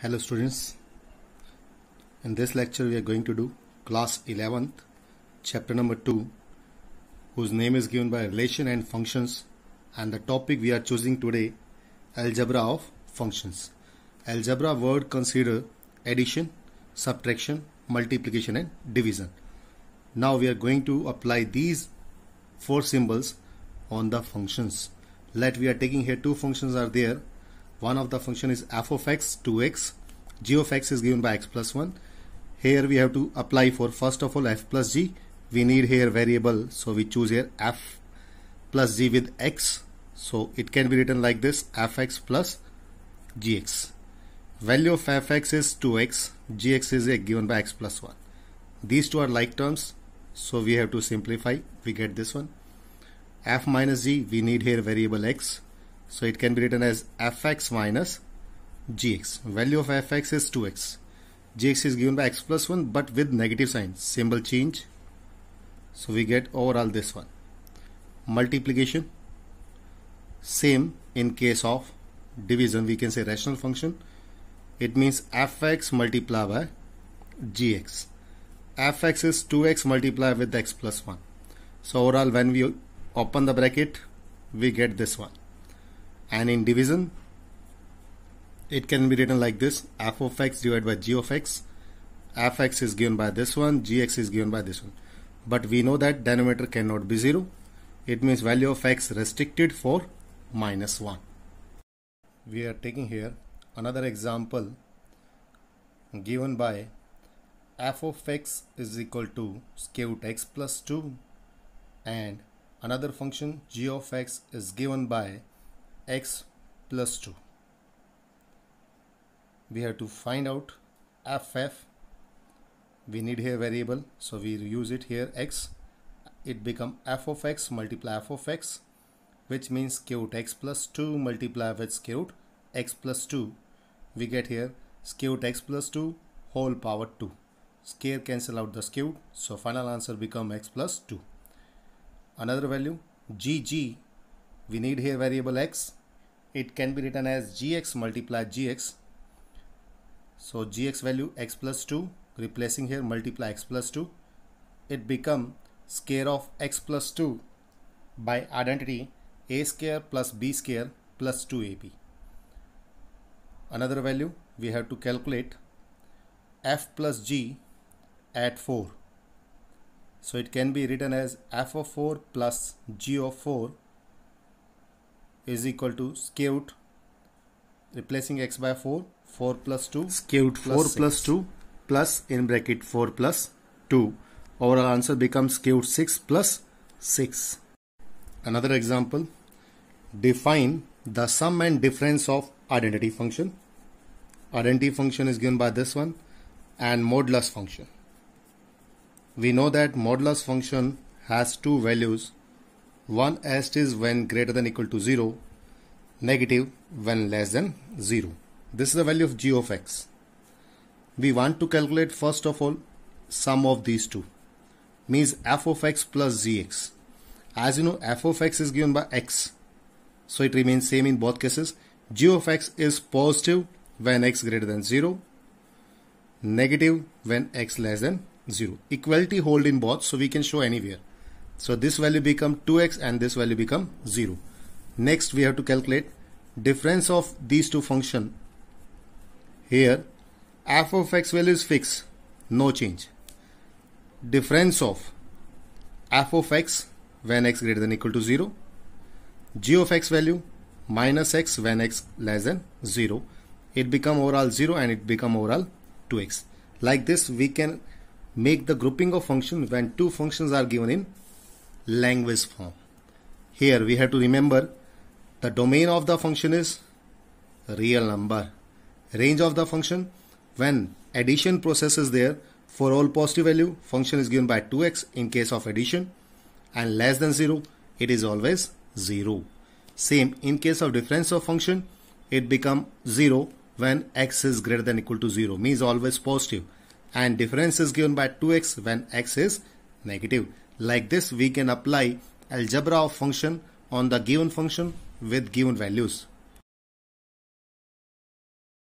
Hello students. In this lecture we are going to do class 11th chapter number 2 whose name is given by relation and functions and the topic we are choosing today algebra of functions. Algebra word consider addition, subtraction, multiplication and division. Now we are going to apply these four symbols on the functions. Let we are taking here two functions are there one of the function is f of x 2x g of x is given by x plus 1 here we have to apply for first of all f plus g we need here variable so we choose here f plus g with x so it can be written like this fx plus gx value of fx is 2x gx is given by x plus 1 these two are like terms so we have to simplify we get this one f minus g we need here variable x so it can be written as fx minus gx. Value of fx is 2x. gx is given by x plus 1 but with negative sign. Symbol change. So we get overall this one. Multiplication. Same in case of division we can say rational function. It means fx multiplied by gx. fx is 2x multiplied with x plus 1. So overall when we open the bracket we get this one and in division it can be written like this f of x divided by g of x fx is given by this one gx is given by this one but we know that denominator cannot be 0 it means value of x restricted for minus 1 we are taking here another example given by f of x is equal to square root x plus 2 and another function g of x is given by x plus 2 we have to find out ff we need here variable so we use it here x it become f of x multiply f of x which means root x plus 2 multiply with root x plus 2 we get here root x plus 2 whole power 2 Square cancel out the root, so final answer become x plus 2 another value gg we need here variable x it can be written as gx multiply gx so gx value x plus 2 replacing here multiply x plus 2 it become square of x plus 2 by identity a square plus b square plus 2ab another value we have to calculate f plus g at 4 so it can be written as f of 4 plus g of 4 is equal to skewed replacing x by 4 4 plus 2 skewed plus 4 6. plus 2 plus in bracket 4 plus 2 our answer becomes skewed 6 plus 6 another example define the sum and difference of identity function identity function is given by this one and modulus function we know that modulus function has two values 1 est is when greater than equal to 0, negative when less than 0. This is the value of g of x. We want to calculate first of all sum of these two means f of x plus gx. As you know f of x is given by x so it remains same in both cases. g of x is positive when x greater than 0 negative when x less than 0. Equality hold in both so we can show anywhere. So this value become 2x and this value become 0. Next we have to calculate difference of these two function. Here f of x value is fixed, no change. Difference of f of x when x greater than equal to 0. g of x value minus x when x less than 0. It become overall 0 and it become overall 2x. Like this we can make the grouping of function when two functions are given in language form. Here we have to remember the domain of the function is real number. Range of the function when addition process is there for all positive value function is given by 2x in case of addition and less than 0 it is always 0. Same in case of difference of function it become 0 when x is greater than equal to 0 means always positive and difference is given by 2x when x is negative. Like this, we can apply algebra of function on the given function with given values.